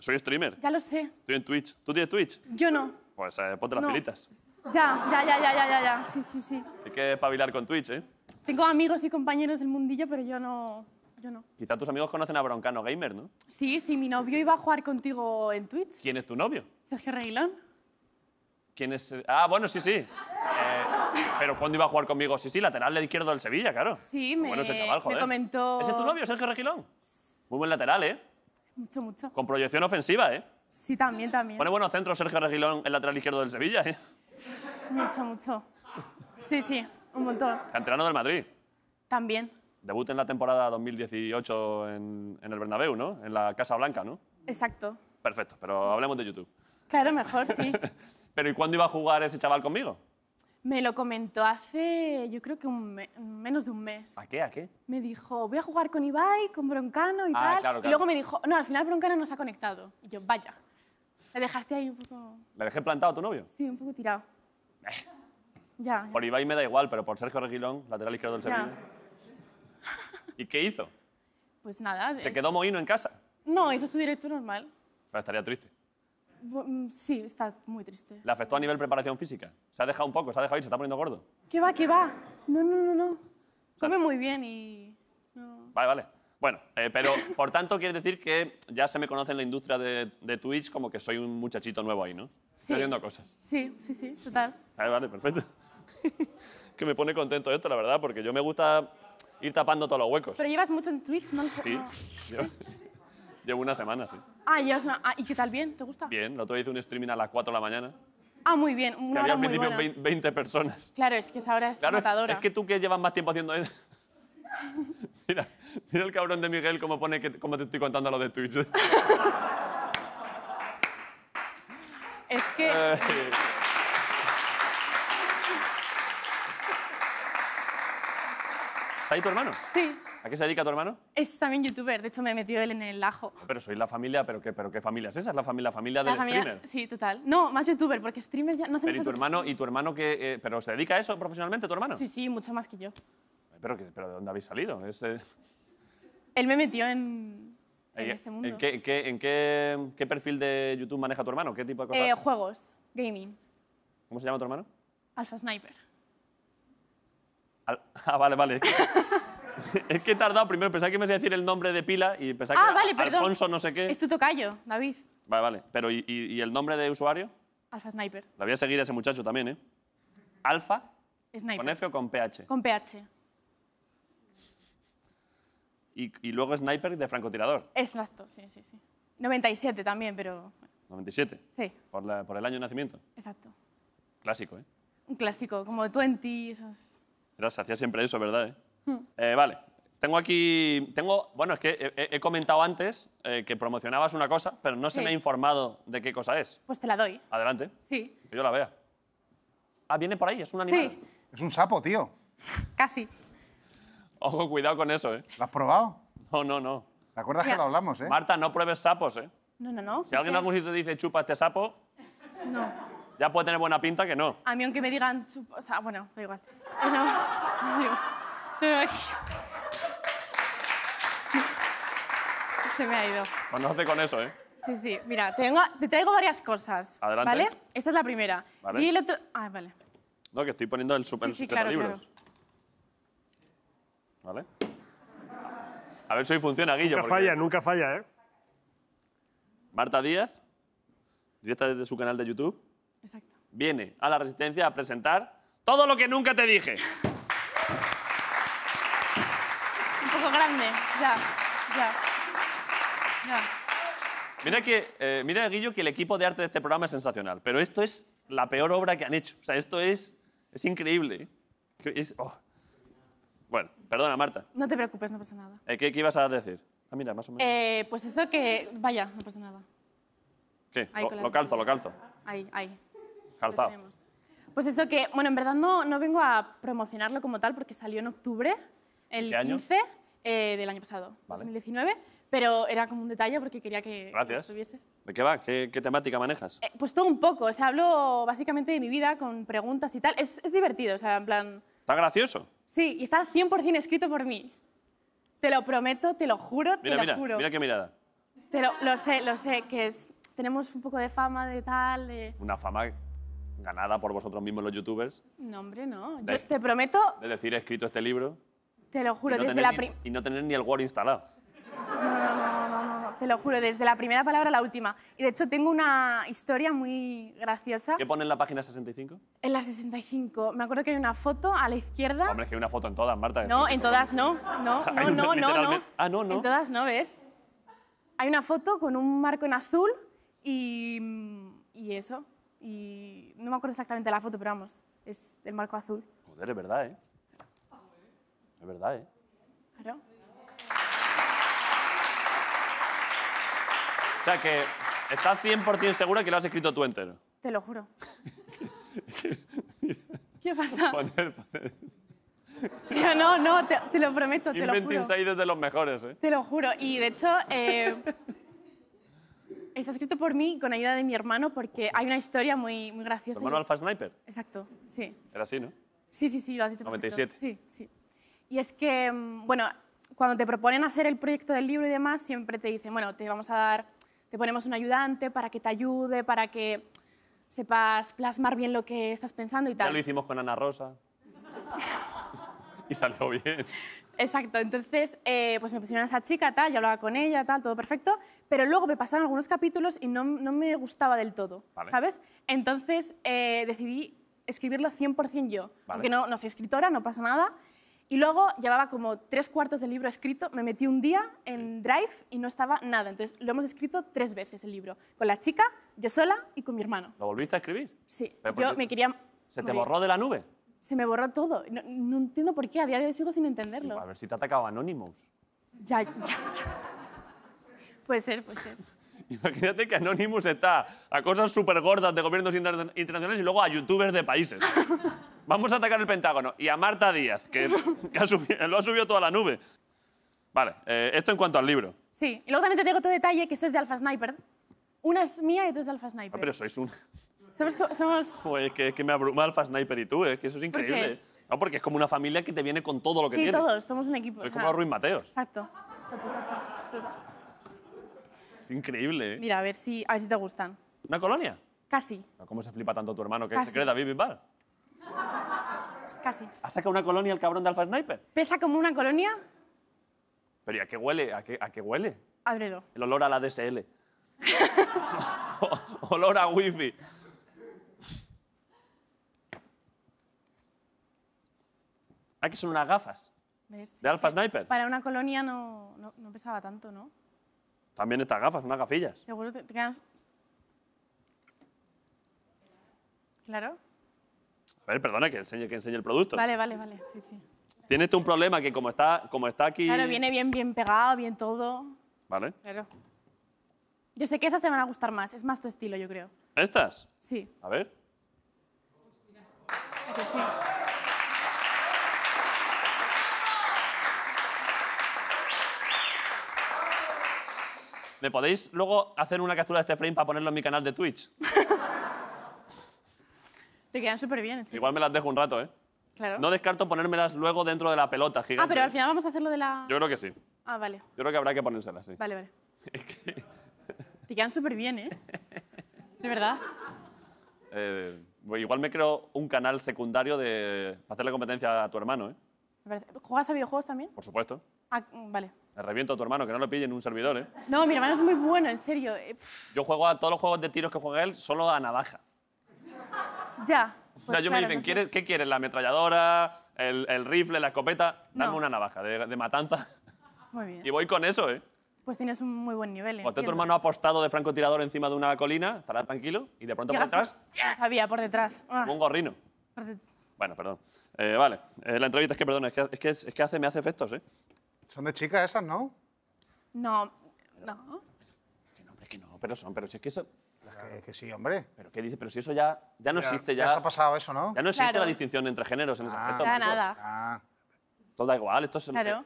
Soy streamer. Ya lo sé. Estoy en Twitch. ¿Tú tienes Twitch? Yo no. Pues eh, ponte las pilitas. Ya, ya, ya, ya, ya, ya, ya. Sí, sí, sí. Hay que espabilar con Twitch, ¿eh? Tengo amigos y compañeros del mundillo, pero yo no. Yo no. Quizá tus amigos conocen a Broncano Gamer, ¿no? Sí, sí, mi novio iba a jugar contigo en Twitch. ¿Quién es tu novio? Sergio Reguilón. ¿Quién es...? Eh? Ah, bueno, sí, sí. Eh, pero ¿cuándo iba a jugar conmigo? Sí, sí, lateral de izquierdo del Sevilla, claro. Sí, me, Bueno, ese chaval, me comentó. ¿Ese es tu novio, Sergio Reguilón? Muy buen lateral, ¿eh? Mucho, mucho. Con proyección ofensiva, ¿eh? Sí, también, también. Pone bueno centro Sergio Reguilón, el lateral izquierdo del Sevilla, ¿eh? Mucho, mucho. Sí, sí, un montón. Canterano del Madrid. También. Debut en la temporada 2018 en, en el Bernabéu, ¿no? En la Casa Blanca, ¿no? Exacto. Perfecto, pero hablemos de YouTube. Claro, mejor, sí. pero ¿y cuándo iba a jugar ese chaval conmigo? Me lo comentó hace, yo creo que menos de un mes. ¿A qué? ¿A qué? Me dijo, voy a jugar con Ibai, con Broncano y ah, tal. Y luego me dijo, no, al final Broncano no se ha conectado. Y yo, vaya. Le dejaste ahí un poco, ¿Le dejé plantado a tu novio? sí, un poco tirado. ya, ya. Por Ibai me da igual, pero por Sergio Reguilón, lateral izquierdo del Sevilla. ¿Y qué hizo? Pues nada. ¿Se eh. quedó mohino en casa? No, hizo su directo normal. Pero estaría triste. Mm, sí, está muy triste. ¿Le afectó a nivel preparación física? ¿Se ha dejado un poco? ¿Se ha dejado ir? ¿Se está poniendo gordo? ¿Qué va? ¿Qué va? No, no, no, no. Come muy bien y... Vale, vale. Bueno, eh, pero por tanto quiere decir que ya se me conoce en la industria de, de Twitch como que soy un muchachito nuevo ahí, ¿no? Sí. cosas. Sí, sí, sí, total. Vale, vale, perfecto. que me pone contento esto, la verdad, porque yo me gusta ir tapando todos los huecos. Pero llevas mucho en Twitch, ¿no? Sí. Yo... Ah. Llevo una semana, sí. Ah, es ah, ¿Y qué tal? ¿Bien? ¿Te gusta? Bien, Lo otro día hice un streaming a las 4 de la mañana. Ah, muy bien. Una que había al principio 20, personas. Claro, es que esa hora es claro, Es que tú que llevas más tiempo haciendo eso. mira, mira el cabrón de Miguel cómo pone cómo te estoy contando lo de Twitch. es que... Eh. ¿Está ahí tu hermano? Sí. ¿A qué se dedica tu hermano? Es también youtuber, de hecho me metió él en el ajo. Pero soy la familia, pero ¿qué, pero qué familia es esa? ¿Es la familia, familia del streamer? Sí, total. No, más youtuber, porque streamer ya no se Pero ¿y tu hermano, y tu hermano que, eh, ¿Pero se dedica a eso profesionalmente, tu hermano? Sí, sí, mucho más que yo. ¿Pero, de dónde habéis salido? Eh. Él me metió en... En, eh, este mundo. qué, perfil de YouTube maneja tu hermano? ¿Qué tipo de cosas? juegos, gaming. ¿Cómo se llama tu hermano? Alpha Sniper. ah, vale, vale. es que he tardado primero, pensaba que me ibas a decir el nombre de pila y pensaba ah, que vale, Alfonso no sé qué. Es tu tocayo, David. Vale, vale. Pero ¿y, el nombre de usuario? Alfa Sniper. La voy a seguir a ese muchacho también, ¿eh? Alfa. Sniper. ¿Con F o con PH? Con PH. Y, luego Sniper de francotirador. Exacto, sí, sí, sí. 97 también, pero... 97. Sí. Por, por el año de nacimiento. Exacto. Clásico, ¿eh? Un clásico, como 20, esos... se hacía siempre eso, ¿verdad? Eh? Eh, vale, tengo aquí, tengo, bueno, es que he, comentado antes eh, que promocionabas una cosa, pero no se me ha informado de qué cosa es. Pues te la doy. Adelante, Sí, que yo la vea. Ah, viene por ahí, es un animal. sí, Es un sapo, tío. casi. Ojo, cuidado con eso, ¿eh? ¿Lo has probado? No, no, no. ¿Te acuerdas que lo hablamos, eh? Marta, no pruebes sapos, ¿eh? No, no, no. Si alguien en algún sitio te dice chupa este sapo, No. ya puede tener buena pinta que no. A mí aunque me digan... O sea, bueno, da igual. No, se me ha ido. hace con eso, ¿eh? Sí, sí. Mira, te, traigo varias cosas. Adelante. ¿Vale? Esta es la primera. Vale. Y el otro... Ah, vale. No, que estoy poniendo el super libro ¿Vale? A ver si funciona, Guillo. Nunca falla, nunca falla, ¿eh? Marta Díaz, directa desde su canal de YouTube, Exacto. viene a la Resistencia a presentar todo lo que nunca te dije. grande. Ya, ya. Mira, que, eh, mira, Guillo, que el equipo de arte de este programa es sensacional, pero esto es la peor obra que han hecho. O sea, esto es, es increíble. ¿eh? Es, oh. Bueno, perdona, Marta. No te preocupes, no pasa nada. Eh, ¿qué, ibas a decir? Ah, mira, más o menos. pues eso que... Vaya, no pasa nada. Sí, lo, lo, calzo, lo calzo. Ahí, ahí. Calzado. Pues eso que, bueno, en verdad no, no vengo a promocionarlo como tal porque salió en octubre, el año? 15. Eh, del año pasado, 2019. Pero era como un detalle porque quería que Gracias. ¿De qué va? ¿Qué, temática manejas? Eh, pues todo un poco. O sea, hablo básicamente de mi vida con preguntas y tal. Es, es divertido, o sea, en plan... ¿Está gracioso? Sí, y está 100% escrito por mí. Te lo prometo, te lo juro, te lo mira, juro. Mira qué mirada. Te lo, sé, lo sé, que es, tenemos un poco de fama de tal... Una fama ganada por vosotros mismos los youtubers. No, hombre, no. Yo te prometo... De decir, he escrito este libro. Te lo juro, desde la Y no tener ni el Word instalado. No, no, no, te lo juro, desde la primera palabra a la última. Y de hecho tengo una historia muy graciosa. ¿Qué pone en la página 65? En la 65. Me acuerdo que hay una foto a la izquierda. Hombre, es que hay una foto en todas, Marta. No, en todas no. No, no, no, no, Ah, no, no. En todas no, ¿ves? Hay una foto con un marco en azul y, y eso. Y no me acuerdo exactamente la foto, pero vamos, es el marco azul. Joder, es verdad, ¿eh? Es verdad, ¿eh? Claro. O sea que estás 100% segura que lo has escrito tú entero. Te lo juro. ¿Qué pasa? Poner, no, no, te, lo prometo, te lo juro. Inventing de los mejores, ¿eh? Te lo juro. Y de hecho, eh, está escrito por mí con ayuda de mi hermano porque hay una historia muy, muy graciosa. ¿Tu hermano Alfa Sniper? Exacto, sí. Era así, ¿no? Sí, sí, sí, lo has dicho. 97. Sí, sí. Y es que, mm, bueno, cuando te proponen hacer el proyecto del libro y demás, siempre te dicen, bueno, te vamos a dar, te ponemos un ayudante para que te ayude, para que sepas plasmar bien lo que estás pensando y tal. Ya lo hicimos con Ana Rosa. y salió bien. Exacto, entonces eh, pues me pusieron a esa chica, tal, yo hablaba con ella, tal, todo perfecto, pero luego me pasaron algunos capítulos y no, no me gustaba del todo, ¿sabes? Entonces eh, decidí escribirlo 100% yo, porque no, no soy escritora, no pasa nada, y luego llevaba como tres cuartos del libro escrito, me metí un día en Drive y no estaba nada. Entonces lo hemos escrito tres veces el libro, con la chica, yo sola y con mi hermano. ¿Lo volviste a escribir? Sí, yo me quería... ¿Se te borró de la nube? Se me borró todo. No, entiendo por qué, a día de hoy sigo sin entenderlo. a ver si te ha atacado Anonymous. Ya, ya, ya, Puede ser, puede ser. Imagínate que Anonymous está a cosas súper gordas de gobiernos internacionales y luego a youtubers de países. Vamos a atacar el Pentágono. Y a Marta Díaz, que, ha subido, lo ha subido toda la nube. Vale, eh, esto en cuanto al libro. Sí, y luego también te digo otro detalle, que esto es de Alpha Sniper. Una es mía y tú es de Alpha ah, Sniper. Ah, pero sois un... ¿Sabes somos...? Joder, que, me abruma Alpha Sniper y tú, es que eso es increíble. No, porque es como una familia que te viene con todo lo que tiene. Sí, todos, somos un equipo. Es como Ruiz Mateos. Exacto. Es increíble, ¿eh? Mira, a ver, si, a te gustan. ¿Una colonia? Casi. Ah, ¿Cómo se flipa tanto tu hermano que es se cree David Casi. ¿Ha sacado una colonia el cabrón de Alpha Sniper? ¿Pesa como una colonia? ¿Pero y a qué huele? ¿A qué, huele? Ábrelo. El olor a la DSL. olor a wifi. Ah, que son unas gafas. ¿De Alpha Sniper? Para una colonia no, pesaba tanto, ¿no? También estas gafas, unas gafillas. Seguro que... te quedas... Claro ver, perdona, que enseñe, que el producto. Vale, vale, vale, Tienes este tú un problema que como está, como está aquí... Claro, viene bien, bien pegado, bien todo. Vale. Yo sé que esas te van a gustar más, es más tu estilo, yo creo. ¿Estas? Sí. A ver. ¿Me podéis luego hacer una captura de este frame para ponerlo en mi canal de Twitch? Te quedan súper bien, Igual me las dejo un rato, ¿eh? No descarto ponérmelas luego dentro de la pelota ah, gigante. Ah, pero al final vamos a hacer lo de la... Yo creo que sí. Ah, vale. Yo creo que habrá que ponérselas, sí. Vale, vale. Te quedan súper bien, ¿eh? De verdad. Eh, igual me creo un canal secundario de... para hacerle competencia a tu hermano, ¿eh? ¿Juegas a videojuegos también? Por supuesto. Ah, vale. Le reviento a tu hermano, que no lo pille en un servidor, ¿eh? No, mi hermano es muy bueno, en serio. Eh, Yo juego a todos los juegos de tiros que juega él, solo a navaja. Ya. o pues sea, yo me dicen, ¿La ametralladora, el, rifle, la escopeta? Dame una navaja de, matanza. Muy bien. Y voy con eso, ¿eh? Pues tienes un muy buen nivel. O tu hermano ha apostado de francotirador encima de una colina, estará tranquilo, y de pronto por detrás. Ya sabía, por detrás. Ah. un gorrino. Bueno, perdón. Eh, vale, eh, la entrevista es que, perdón, es que, es que, hace, me hace efectos, ¿eh? Son de chicas esas, ¿no? No, no. Es que no, que no, pero son, pero si es que eso... Que, sí, hombre. Pero qué dice, pero si eso ya, ya no existe. Ya, se ha pasado eso, ¿no? Ya no existe la distinción entre géneros en ese ah, aspecto. Ya nada. Ah. Todo da igual, esto,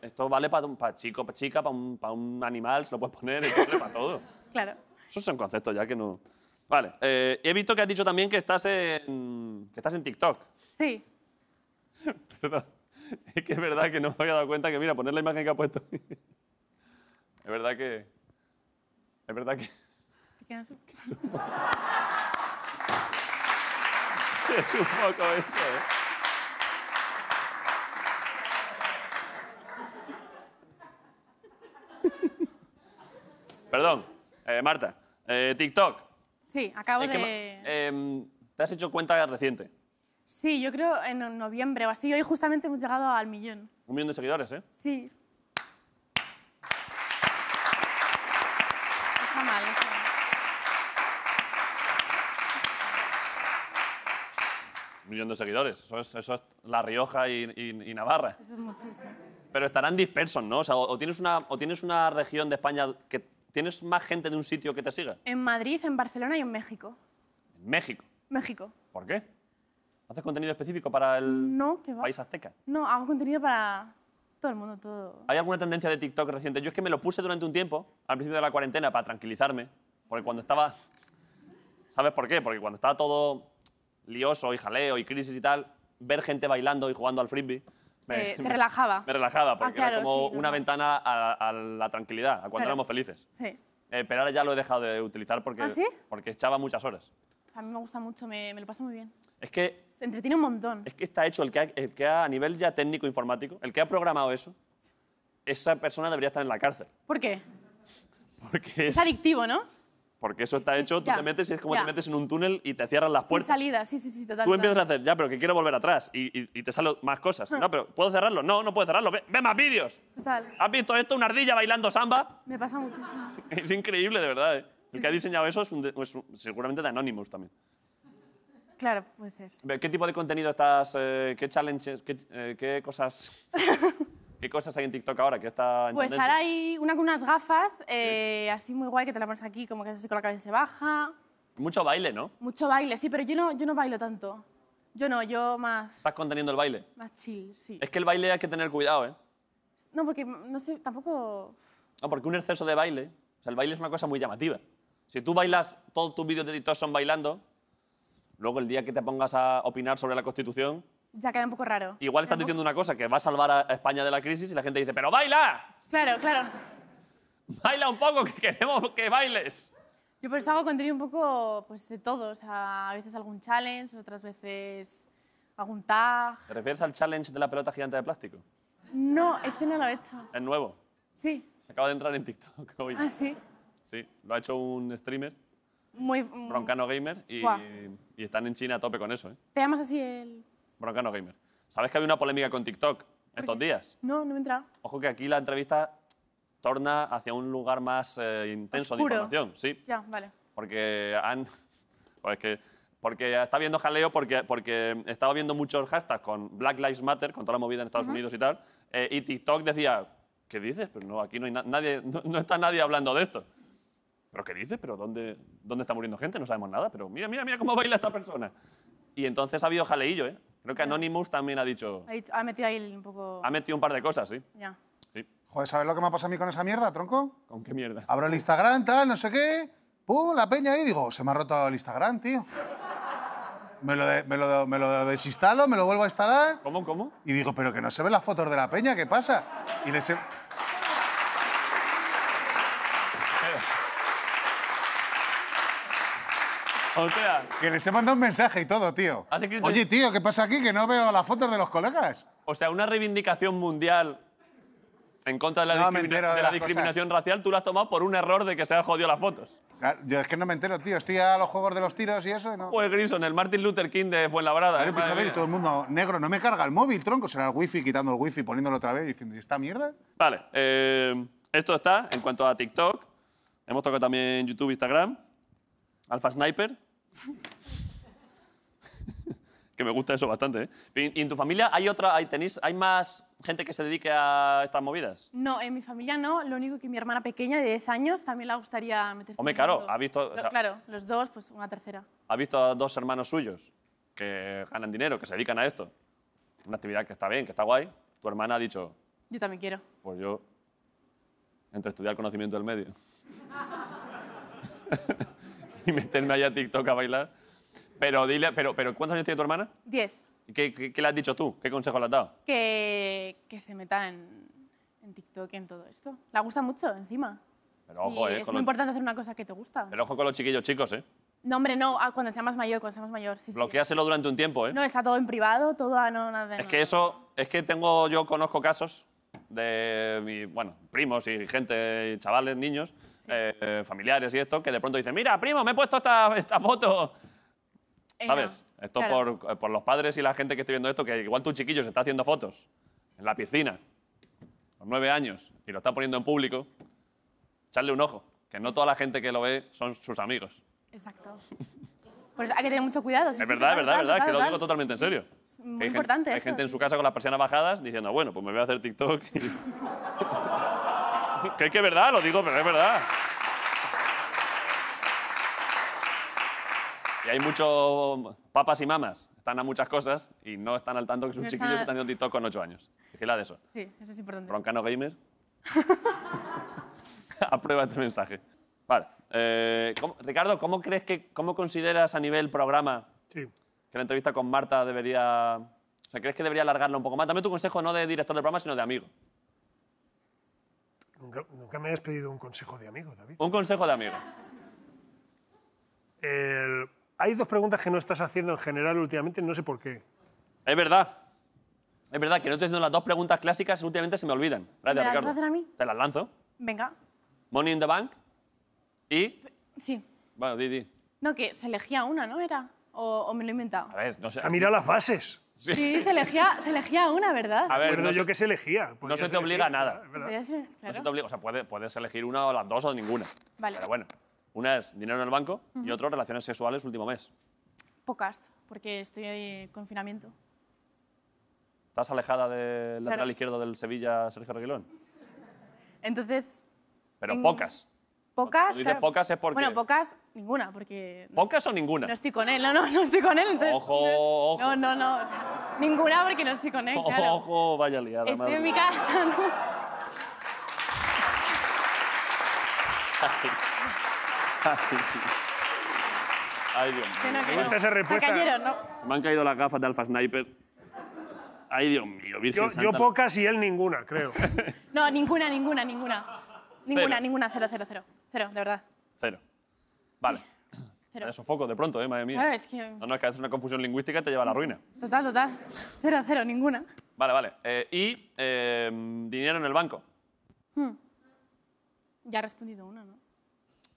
esto vale para pa chico, para chica, para un, un, animal, se lo puedes poner, vale para todo. Claro. eso es un concepto ya que no... Vale, eh, he visto que has dicho también que estás en, que estás en TikTok. Sí. es que es verdad que no me había dado cuenta que, mira, poner la imagen que ha puesto... es verdad que... Es verdad que... Es un poco eso. ¿eh? perdón, eh, Marta. Eh, TikTok. Sí, acabo de... Em, ¿Te has hecho cuenta reciente? Sí, yo creo en noviembre o así. Hoy justamente hemos llegado al millón. Un millón de seguidores, ¿eh? Sí. millón de seguidores. Eso es, La Rioja y, Navarra. Eso es muchísimo. Pero estarán dispersos, ¿no? O, tienes una, o tienes una región de España que tienes más gente de un sitio que te siga. En Madrid, en Barcelona y en México. ¿En México? México. ¿Por qué? ¿Haces contenido específico para el no, país azteca? No, hago contenido para todo el mundo, todo. ¿Hay alguna tendencia de TikTok reciente? Yo es que me lo puse durante un tiempo, al principio de la cuarentena, para tranquilizarme, porque cuando estaba... ¿Sabes por qué? Porque cuando estaba todo lioso y jaleo y crisis y tal, ver gente bailando y jugando al frisbee. Eh, me, te relajaba. Me relajaba, porque ah, era como una ventana a, la tranquilidad, a cuando éramos felices. Sí. Eh, pero ahora ya lo he dejado de utilizar porque, ¿Ah, porque echaba muchas horas. A mí me gusta mucho, me, me, lo paso muy bien. Es que... Se entretiene un montón. Es que está hecho, el que, el que a nivel ya técnico informático, el que ha programado eso, esa persona debería estar en la cárcel. ¿Por qué? Porque es, es adictivo, ¿no? Porque eso está hecho, tú te metes y es como te metes en un túnel y te cierran las Sin puertas. salida, sí, sí, sí, total. Tú empiezas a hacer, ya, pero que quiero volver atrás y, te salen más cosas. Hmm. No, pero ¿puedo cerrarlo? No, no puedo cerrarlo. Ve, más vídeos. Total. ¿Has visto esto? Una ardilla bailando samba. Me pasa muchísimo. Es increíble, de verdad. ¿eh? El que ha diseñado eso es, seguramente de Anonymous también. Claro, puede ser. ¿Qué tipo de contenido estás, eh, qué challenges, qué, eh, qué cosas ¿Qué cosas hay en TikTok ahora que está Pues ahora hay una con unas gafas, eh, así muy guay, que te la pones aquí, como que así con la cabeza baja. Mucho baile, ¿no? Mucho baile, sí, pero yo no, yo no bailo tanto. Yo no, yo más... ¿Estás conteniendo el baile? Más chill, sí. Es que el baile hay que tener cuidado, ¿eh? No, porque no sé, tampoco... No, porque un exceso de baile... O sea, el baile es una cosa muy llamativa. Si tú bailas, todos tus vídeos de TikTok son bailando, luego el día que te pongas a opinar sobre la Constitución, ya queda un poco raro. Igual estás diciendo una cosa que va a salvar a España de la crisis y la gente dice, ¡pero baila! Claro, claro. ¡Baila un poco, que queremos que bailes! Yo eso hago contenido un poco pues, de todo. O sea, a veces algún challenge, otras veces algún tag. ¿Te refieres al challenge de la pelota gigante de plástico? No, ese no lo he hecho. ¿Es nuevo? Sí. Acaba de entrar en TikTok hoy. ¿Ah, sí? Sí, lo ha hecho un streamer. Muy... Broncano Gamer. Y, y están en China a tope con eso, ¿eh? ¿Te llamas así el...? Broncano Gamer. ¿Sabes que había una polémica con TikTok estos días? No, no me entra. Ojo que aquí la entrevista torna hacia un lugar más eh, intenso de información, ¿sí? Ya, vale. Porque han... Pues que... Porque está viendo jaleo, porque, porque estaba viendo muchos hashtags con Black Lives Matter, con toda la movida en Estados Unidos y tal, eh, y TikTok decía, ¿qué dices? Pero no, aquí no, hay nadie, no, está nadie hablando de esto. ¿pero qué dices? ¿Pero dónde, dónde está muriendo gente? No sabemos nada, pero mira, mira, mira cómo baila esta persona. Y entonces ha habido jaleillo, ¿eh? Creo que Anonymous también ha dicho... Ha, metido ahí un poco... Ha metido un par de cosas, sí. Ya. Sí. Joder, ¿sabes lo que me ha pasado a mí con esa mierda, tronco? ¿Con qué mierda? Abro el Instagram, tal, no sé qué. Pum, la peña ahí. Digo, se me ha roto el Instagram, tío. Me lo, me, lo, me lo, desinstalo, me lo vuelvo a instalar. ¿Cómo, cómo? Y digo, pero que no se ven las fotos de la peña, ¿qué pasa? Y le he... O sea... Que les he mandado un mensaje y todo, tío. Oye, tío, ¿qué pasa aquí? Que no veo las fotos de los colegas. O sea, una reivindicación mundial en contra de la, discriminación racial, tú la has tomado por un error de que se han jodido las fotos. yo es que no me entero, tío. Estoy a los juegos de los tiros y eso. ¿no? Pues Grinson, el Martin Luther King de Fuenlabrada. ¿eh? Pues, a y todo el mundo negro, no me carga el móvil, tronco. Será el wifi, quitando el wifi, poniéndolo otra vez y diciendo, ¿y esta mierda? Vale, eh, esto está en cuanto a TikTok. Hemos tocado también YouTube, Instagram. Alfa Sniper, que me gusta eso bastante. ¿eh? ¿Y en tu familia hay otra, hay, tenis, hay más gente que se dedique a estas movidas? No, en mi familia no. Lo único que mi hermana pequeña de 10 años también la gustaría meterse. Hombre, claro, ha visto. claro, los dos, pues una tercera. Ha visto a dos hermanos suyos que ganan dinero, que se dedican a esto. Una actividad que está bien, que está guay. Tu hermana ha dicho. Yo también quiero. Pues yo. Entre estudiar conocimiento del medio. y meterme allá a TikTok a bailar. Pero dile, pero, pero ¿cuántos años tiene tu hermana? Diez. ¿Qué, qué, le has dicho tú? ¿Qué consejo le has dado? Que, que se meta en, en TikTok y en todo esto. La gusta mucho, encima. Pero ojo, eh, es muy importante hacer una cosa que te gusta. Pero ojo con los chiquillos chicos, ¿eh? No, hombre, no, ah, cuando sea más mayor, cuando sea más mayor, sí, Bloqueáselo durante un tiempo, ¿eh? No, está todo en privado, todo a ah, no, nada de Es que eso, es que tengo, yo conozco casos de, mi, bueno, primos y gente, chavales, niños, eh, familiares y esto, que de pronto dicen, mira, primo, me he puesto esta, foto. Eh, ¿Sabes? esto eh, por, los padres y la gente que esté viendo esto, que igual tu chiquillo se está haciendo fotos en la piscina, los nueve años, y lo está poniendo en público, echarle un ojo, que no toda la gente que lo ve son sus amigos. Exacto. pues hay que tener mucho cuidado. es, verdad, es verdad, es verdad, que lo digo totalmente en serio. Es importante. hay gente en su casa con las persianas bajadas diciendo, bueno, pues me voy a hacer TikTok. que, que es verdad, lo digo, pero es verdad. Y hay muchos papas y mamas. Están a muchas cosas y no están al tanto que sus chiquillos están haciendo TikTok con ocho años. Vigila de eso. Sí, eso es importante. Broncano gamers Aprueba este mensaje. Vale. Eh, Ricardo, ¿cómo crees que, cómo consideras a nivel programa que la entrevista con Marta debería... O sea, ¿crees que debería alargarla un poco más? Dame tu consejo no de director del programa, sino de amigo. Nunca, me has pedido un consejo de amigo, David. Un consejo de amigo. hay dos preguntas que no estás haciendo en general últimamente, no sé por qué. Es verdad. Es verdad que no estoy haciendo las dos preguntas clásicas, últimamente se me olvidan. Gracias, ¿Me Ricardo. a mí? Te las lanzo. Venga. Money in the Bank y... Sí. Bueno, Didi No, que se elegía una, ¿no era? ¿O, me lo he inventado? A ver, no sé. A las bases. Sí, se, elegía, se elegía una, ¿verdad? A ver, no yo se, que se elegía. No se te obliga a nada. puedes, elegir una o las dos o ninguna. Vale. Pero bueno, una es dinero en el banco y otra relaciones sexuales último mes. Pocas, porque estoy en confinamiento. ¿Estás alejada del lateral izquierdo del Sevilla, Sergio Reguilón? Entonces... Pero pocas. Pocas. pocas es porque. Bueno, pocas, ninguna, porque. ¿Pocas o ninguna? No estoy con él, no, no, no estoy con él, entonces. Ojo, ojo. No, no, no. ninguna porque no estoy con él, claro. Ojo, vaya liada, Estoy en mi casa, ¿no? Ay. Dios mío. Se, cayeron, ¿no? me han caído las gafas de Alfa Sniper. Ay, Dios mío, Virgen Yo, yo pocas y él ninguna, creo. no, ninguna, ninguna, ninguna. Ninguna, ninguna, cero, cero, cero. Cero, de verdad. Cero. Vale. Cero. foco de pronto, ¿eh? Madre mía. Claro, es que... No, no, es una confusión lingüística y te lleva a la ruina. Total, total. Cero, cero, ninguna. Vale, vale. Eh, y em, dinero en el banco. Hmm. Ya ha respondido una, ¿no?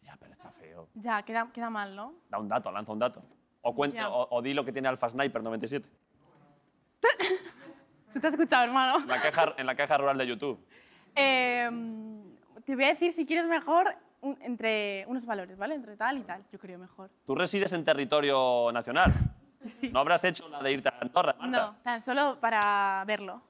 Ya, pero está feo. Ya, queda, queda mal, ¿no? Da un dato, lanza un dato. O, cuenta, o, di lo que tiene Alpha Sniper 97. ¿Se te ha escuchado, hermano? En la caja, en la caja rural de YouTube. Em, te voy a decir, si quieres mejor, entre unos valores, ¿vale? Entre tal y tal, yo creo mejor. Tú resides en territorio nacional. sí. No habrás hecho la de irte a Andorra, Marta? No, tan solo para verlo.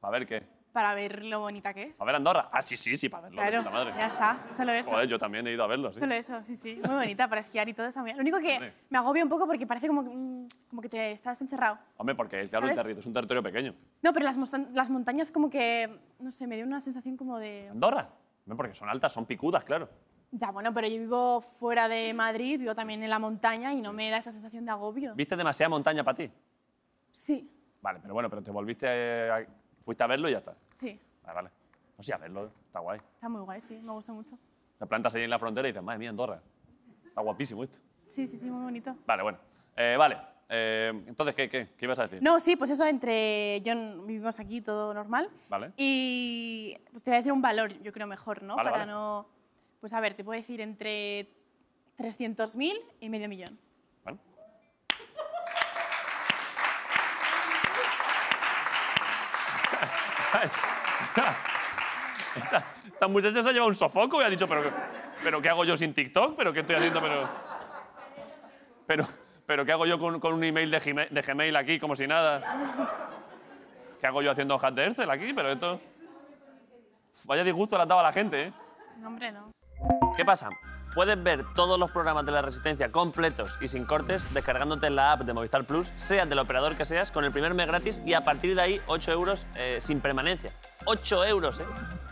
¿Para ver qué? Para ver lo bonita que es. ¿Para ver Andorra? Ah, sí, sí, sí, para verlo. puta madre. ya está, solo eso. yo también he ido a verlo, sí. Solo eso, sí, sí. Muy bonita, para esquiar y todo está muy Lo único que me agobia un poco porque parece como que, mm, como que te estás encerrado. Hombre, porque el es un territorio pequeño. No, pero las, las montañas como que, no sé, me dio una sensación como de... ¿Andorra? Porque son altas, son picudas, claro. Ya, bueno, pero yo vivo fuera de Madrid, vivo también en la montaña y no me da esa sensación de agobio. ¿Viste demasiada montaña para ti? Sí. Vale, pero bueno, pero te volviste, a... fuiste a verlo y ya está. Sí. Ah, vale, vale. O sea, a verlo, está guay. Está muy guay, sí, me gusta mucho. Te plantas ahí en la frontera y dices, madre mía, Andorra. Está guapísimo esto. Sí, sí, sí, muy bonito. Vale, bueno. Eh, vale, eh, entonces, ¿qué, ¿qué, ibas a decir? No, sí, pues eso, entre yo vivimos aquí, todo normal. Vale. Y pues te voy a decir un valor, yo creo, mejor, ¿no? Para no... Pues a ver, te puedo decir entre 300.000 y medio millón. Vale. Esta, muchacha se ha llevado un sofoco y ha dicho, pero, pero ¿qué hago yo sin TikTok? ¿Pero qué estoy haciendo? Pero... pero pero ¿qué hago yo con, un email de, Gmail, aquí como si nada? ¿Qué hago yo haciendo hat de aquí? Pero esto... Vaya disgusto le has a la gente, ¿eh? No, hombre, no. ¿Qué pasa? Puedes ver todos los programas de La Resistencia completos y sin cortes descargándote en la app de Movistar Plus, seas del operador que seas, con el primer mes gratis y a partir de ahí 8 euros eh, sin permanencia. 8 euros, ¿eh?